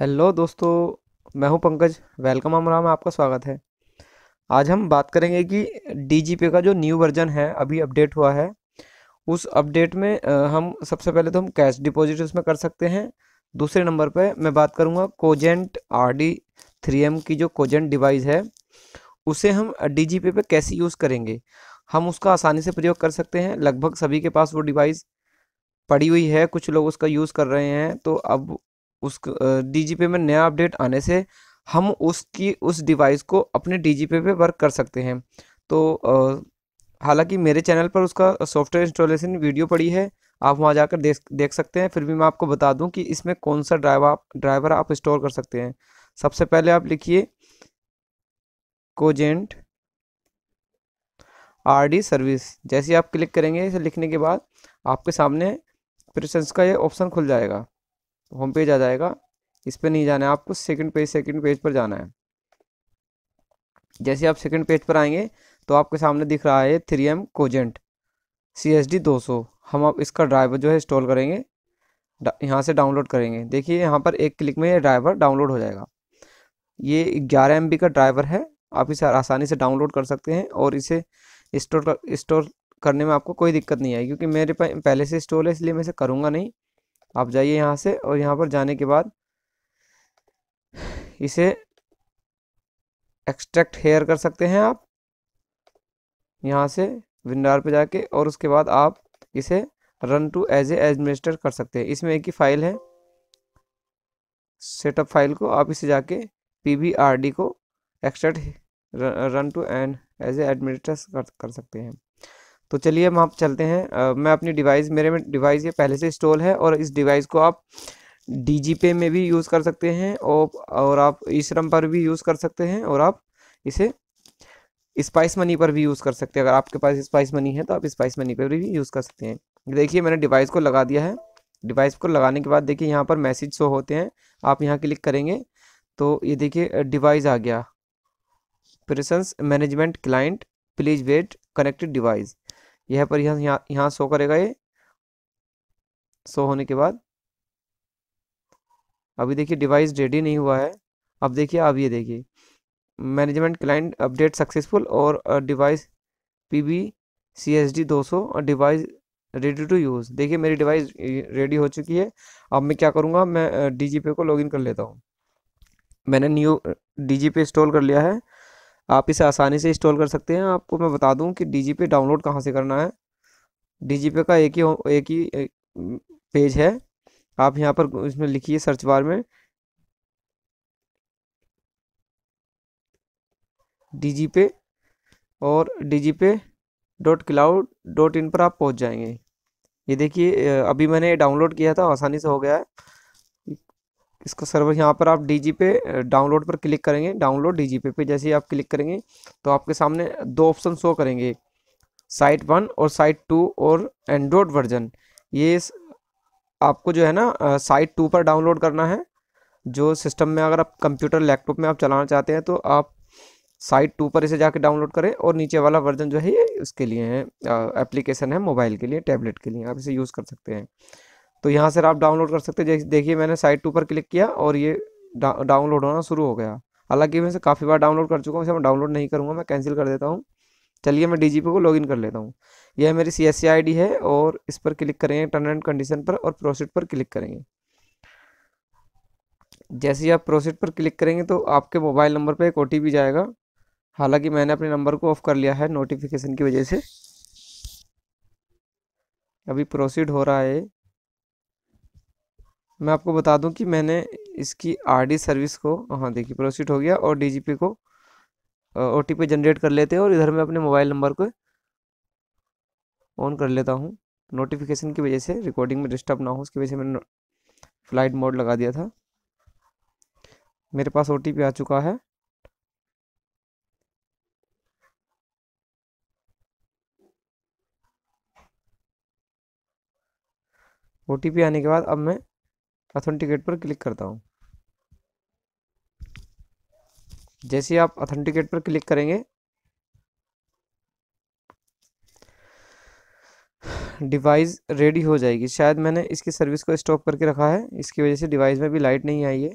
hello दोस्तों मैं हूं पंकज वेलकम अमरा में आपका स्वागत है आज हम बात करेंगे कि डी का जो न्यू वर्जन है अभी अपडेट हुआ है उस अपडेट में हम सबसे पहले तो हम कैश डिपॉजिट उसमें कर सकते हैं दूसरे नंबर पे मैं बात करूँगा Cogent R D three M की जो कोजेंट डिवाइस है उसे हम डी पे कैसे यूज़ करेंगे हम उसका आसानी से प्रयोग कर सकते हैं लगभग सभी के पास वो डिवाइस पड़ी हुई है कुछ लोग उसका यूज़ कर रहे हैं तो अब उस पे में नया अपडेट आने से हम उसकी उस डिवाइस को अपने डी पे वर्क कर सकते हैं तो हालांकि मेरे चैनल पर उसका सॉफ्टवेयर इंस्टॉलेशन वीडियो पड़ी है आप वहाँ जाकर देख देख सकते हैं फिर भी मैं आपको बता दूं कि इसमें कौन सा ड्राइवर आप ड्राइवर आप इंस्टॉल कर सकते हैं सबसे पहले आप लिखिए कोजेंट आर डी सर्विस जैसे आप क्लिक करेंगे इसे लिखने के बाद आपके सामने प्रशंस का ये ऑप्शन खुल जाएगा होम पेज आ जाएगा इस पर नहीं जाना है आपको सेकंड पेज सेकंड पेज पर जाना है जैसे आप सेकंड पेज पर आएंगे तो आपके सामने दिख रहा है three M Cogent C S D दो सौ हम आप इसका ड्राइवर जो है इंस्टॉल करेंगे यहाँ से डाउनलोड करेंगे देखिए यहाँ पर एक क्लिक में ये ड्राइवर डाउनलोड हो जाएगा ये ग्यारह एम का ड्राइवर है आप इसे आसानी से डाउनलोड कर सकते हैं और इसे स्टोर कर स्टोर करने में आपको कोई दिक्कत नहीं आई क्योंकि मेरे पास पहले से स्टोर है इसलिए मैं इसे करूँगा नहीं आप जाइए यहाँ से और यहाँ पर जाने के बाद इसे एक्सट्रैक्ट हेयर कर सकते हैं आप यहाँ से विंडार पे जाके और उसके बाद आप इसे run to as a administer कर सकते हैं इसमें एक ही फाइल है सेटअप फाइल को आप इसे जाके पी को extract run to and as a administer कर, कर सकते हैं तो चलिए हम आप चलते हैं आ, मैं अपनी डिवाइस मेरे में डिवाइस ये पहले से इंस्टॉल है और इस डिवाइस को आप डी पे में भी यूज़ कर सकते हैं और और आप ईश्रम पर भी यूज़ कर सकते हैं और आप इसे स्पाइस मनी पर भी यूज़ कर सकते हैं अगर आपके पास स्पाइस मनी है तो आप स्पाइस मनी पर भी यूज़ कर सकते हैं देखिए मैंने डिवाइस को लगा दिया है डिवाइस को लगाने के बाद देखिए यहाँ पर मैसेज शो होते हैं आप यहाँ क्लिक करेंगे तो ये देखिए डिवाइस आ गया presence management client please wait connected device यह पर यहाँ यहाँ शो करेगा ये शो होने के बाद अभी देखिए डिवाइस रेडी नहीं हुआ है अब देखिए अब ये देखिए मैनेजमेंट क्लाइंट अपडेट सक्सेसफुल और device P B C S D दो सौ और डिवाइस रेडी टू यूज़ देखिए मेरी डिवाइस रेडी हो चुकी है अब मैं क्या करूँगा मैं डी जी पे को लॉगिन कर लेता हूँ मैंने न्यू डी जी पे इंस्टॉल कर लिया है आप इसे आसानी से इंस्टॉल कर सकते हैं आपको मैं बता दूं कि डी पे डाउनलोड कहाँ से करना है डी पे का एक ही एक ही पेज है आप यहाँ पर इसमें लिखिए सर्च बार में डी पे और डी पे डॉट क्लाउड डॉट इन पर आप पहुँच जाएंगे ये देखिए अभी मैंने डाउनलोड किया था आसानी से हो गया है इसको सर्वर यहाँ पर आप डी पे डाउनलोड पर क्लिक करेंगे डाउनलोड डी पे पे जैसे ही आप क्लिक करेंगे तो आपके सामने दो ऑप्शन शो करेंगे साइट वन और साइट टू और एंड्रॉयड वर्जन ये आपको जो है ना साइट टू पर डाउनलोड करना है जो सिस्टम में अगर आप कंप्यूटर लैपटॉप में आप चलाना चाहते हैं तो आप साइट टू पर इसे जाके डाउनलोड करें और नीचे वाला वर्जन जो है ये उसके लिए है एप्लीकेशन है मोबाइल के लिए टैबलेट के लिए आप इसे यूज़ कर सकते हैं तो यहाँ से आप डाउनलोड कर सकते हैं देखिए मैंने साइट टू पर क्लिक किया और ये डाउनलोड होना शुरू हो गया हालांकि मैं इसे काफ़ी बार डाउनलोड कर चुका हूँ इसे मैं डाउनलोड नहीं करूँगा मैं कैंसिल कर देता हूँ चलिए मैं डी को लॉगिन कर लेता हूँ यह मेरी सी एस है और इस पर क्लिक करेंगे टर्न एंड कंडीशन पर और प्रोसीड पर क्लिक करेंगे जैसे ही आप प्रोसीड पर क्लिक करेंगे तो आपके मोबाइल नंबर पर एक ओ जाएगा हालांकि मैंने अपने नंबर को ऑफ़ कर लिया है नोटिफिकेशन की वजह से अभी प्रोसीड हो रहा है मैं आपको बता दूं कि मैंने इसकी आरडी सर्विस को हाँ देखिए प्रोसीड हो गया और डीजीपी को ओ टी पी जनरेट कर लेते हैं और इधर मैं अपने मोबाइल नंबर को ऑन कर लेता हूँ नोटिफिकेशन की वजह से रिकॉर्डिंग में डिस्टर्ब ना हो उसकी वजह से मैंने फ्लाइट मोड लगा दिया था मेरे पास ओ आ चुका है ओ आने के बाद अब मैं अथेंटिकेट पर क्लिक करता हूँ जैसे आप अथेंटिकेट पर क्लिक करेंगे डिवाइस रेडी हो जाएगी शायद मैंने इसकी सर्विस को स्टॉप करके रखा है इसकी वजह से डिवाइस में भी लाइट नहीं आई है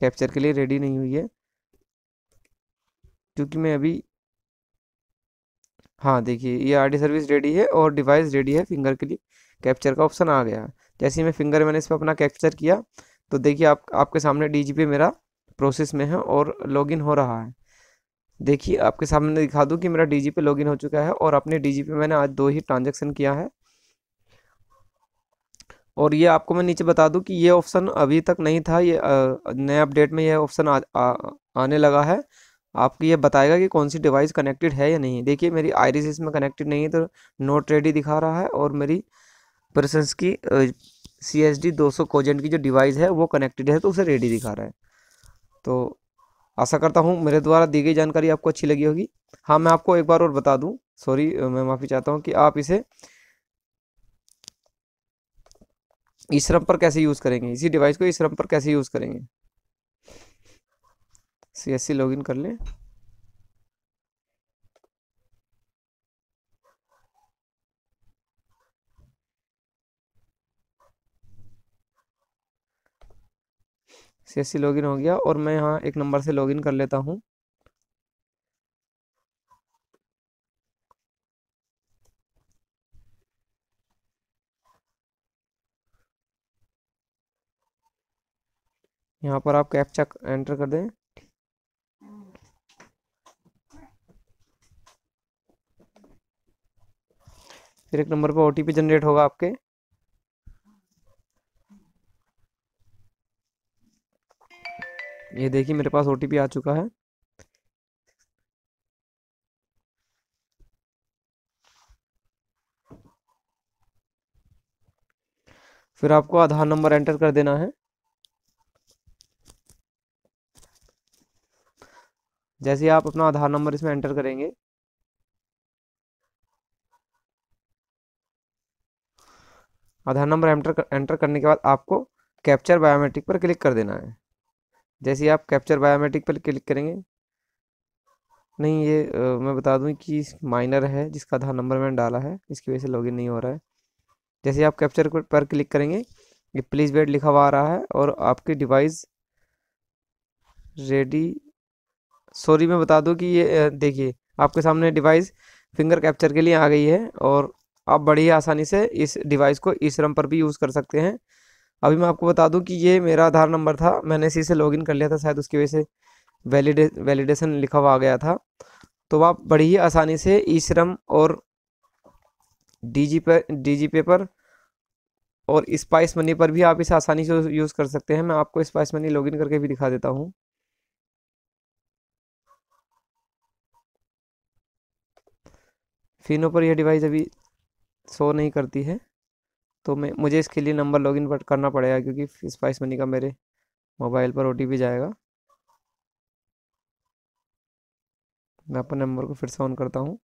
कैप्चर के लिए रेडी नहीं हुई है क्योंकि मैं अभी हाँ देखिए ये आर सर्विस रेडी है और डिवाइस रेडी है फिंगर के लिए कैप्चर का ऑप्शन आ गया है जैसे ही मैं फिंगर मैंने इस पर अपना कैप्चर किया तो देखिए आप आपके सामने डी मेरा प्रोसेस में है और लॉगिन हो रहा है देखिए आपके सामने दिखा दूँ कि मेरा डी पे लॉगिन हो चुका है और अपने डी पे मैंने आज दो ही ट्रांजेक्शन किया है और ये आपको मैं नीचे बता दूं कि ये ऑप्शन अभी तक नहीं था ये नए अपडेट में यह ऑप्शन आने लगा है आपको ये बताएगा कि कौन सी डिवाइस कनेक्टेड है या नहीं देखिए मेरी आयरिस इसमें कनेक्टेड नहीं है तो नोट रेडी दिखा रहा है और मेरी परसन्स की सी एस डी दो सौ कोजेंट की जो डिवाइस है वो कनेक्टेड है तो उसे रेडी दिखा रहा है तो आशा करता हूँ मेरे द्वारा दी गई जानकारी आपको अच्छी लगी होगी हाँ मैं आपको एक बार और बता दूँ सॉरी मैं माफ़ी चाहता हूँ कि आप इसे ईश्रम पर कैसे यूज़ करेंगे इसी डिवाइस को ईश्रम पर कैसे यूज़ करेंगे सी एस सी इन कर लें सी एस लॉगिन हो गया और मैं यहाँ एक नंबर से लॉगिन कर लेता हूँ यहाँ पर आप कैप्चा एंटर कर दें फिर एक नंबर पर ओ जनरेट होगा आपके ये देखिए मेरे पास ओ आ चुका है फिर आपको आधार नंबर एंटर कर देना है जैसे आप अपना आधार नंबर इसमें एंटर करेंगे आधार नंबर एंटर एंटर करने के बाद आपको कैप्चर बायोमेट्रिक पर क्लिक कर देना है जैसे आप कैप्चर बायोमेट्रिक पर क्लिक करेंगे नहीं ये आ, मैं बता दूं कि माइनर है जिसका आधार नंबर मैंने डाला है इसकी वजह से लॉगिन नहीं हो रहा है जैसे आप कैप्चर पर क्लिक करेंगे ये प्लीज़ वेट लिखा हुआ आ रहा है और आपके डिवाइस रेडी सॉरी मैं बता दूं कि ये देखिए आपके सामने डिवाइस फिंगर कैप्चर के लिए आ गई है और आप बड़ी आसानी से इस डिवाइस को ई रम पर भी यूज़ कर सकते हैं अभी मैं आपको बता दूं कि ये मेरा आधार नंबर था मैंने इसी से लॉगिन कर लिया था शायद उसकी वजह से वैलिडे वैलिडेशन लिखा हुआ आ गया था तो आप बड़ी ही आसानी से ई श्रम और डी जी पे डी जी पर और स्पाइस मनी पर भी आप इसे आसानी से यूज़ कर सकते हैं मैं आपको स्पाइस मनी लॉगिन करके भी दिखा देता हूँ फिनो पर यह डिवाइस अभी शो नहीं करती है तो मैं मुझे इसके लिए नंबर लॉगिन पर करना पड़ेगा क्योंकि स्पाइस मनी का मेरे मोबाइल पर ओ जाएगा मैं अपने नंबर को फिर से ऑन करता हूँ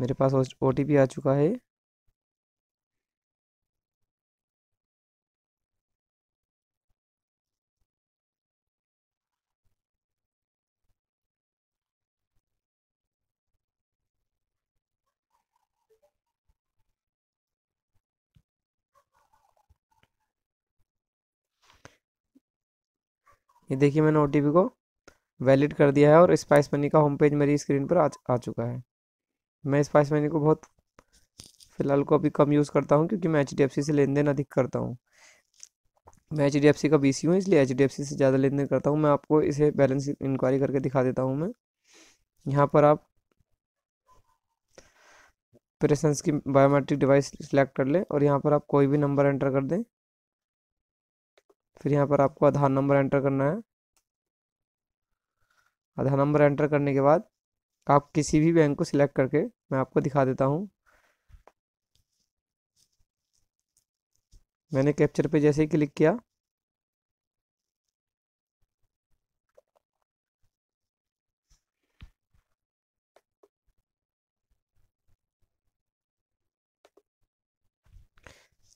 मेरे पास ओ आ चुका है ये देखिए मैंने ओ को वैलिड कर दिया है और स्पाइस मनी का होम पेज मेरी स्क्रीन पर आ, आ चुका है मैं स्पाइस मनी को बहुत फ़िलहाल को अभी कम यूज़ करता हूँ क्योंकि मैं एच से लेन देन अधिक करता हूँ मैं एच डी एफ सी का बी सी हूँ इसलिए एच डी एफ सी से ज़्यादा लेन देन करता हूँ मैं आपको इसे बैलेंस इंक्वायरी करके दिखा देता हूँ मैं यहाँ पर आप प्रेसेंस की बायोमेट्रिक डिवाइस सिलेक्ट कर लें और यहाँ पर आप कोई भी नंबर एंटर कर दें फिर यहाँ पर आपको आधार नंबर एंटर करना है आधार नंबर एंटर करने के बाद आप किसी भी बैंक को सिलेक्ट करके मैं आपको दिखा देता हूँ मैंने कैप्चर पे जैसे ही क्लिक किया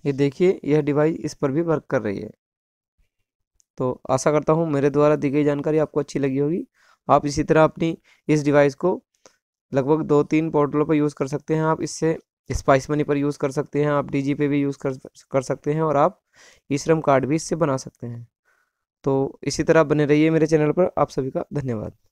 ये देखिए यह डिवाइस इस पर भी वर्क कर रही है तो आशा करता हूँ मेरे द्वारा दी गई जानकारी आपको अच्छी लगी होगी आप इसी तरह अपनी इस डिवाइस को लगभग दो तीन पोर्टलों पर यूज़ कर सकते हैं आप इससे स्पाइस मनी पर यूज़ कर सकते हैं आप डीजी पे भी यूज़ कर कर सकते हैं और आप ई श्रम कार्ड भी इससे बना सकते हैं तो इसी तरह बने रहिए मेरे चैनल पर आप सभी का धन्यवाद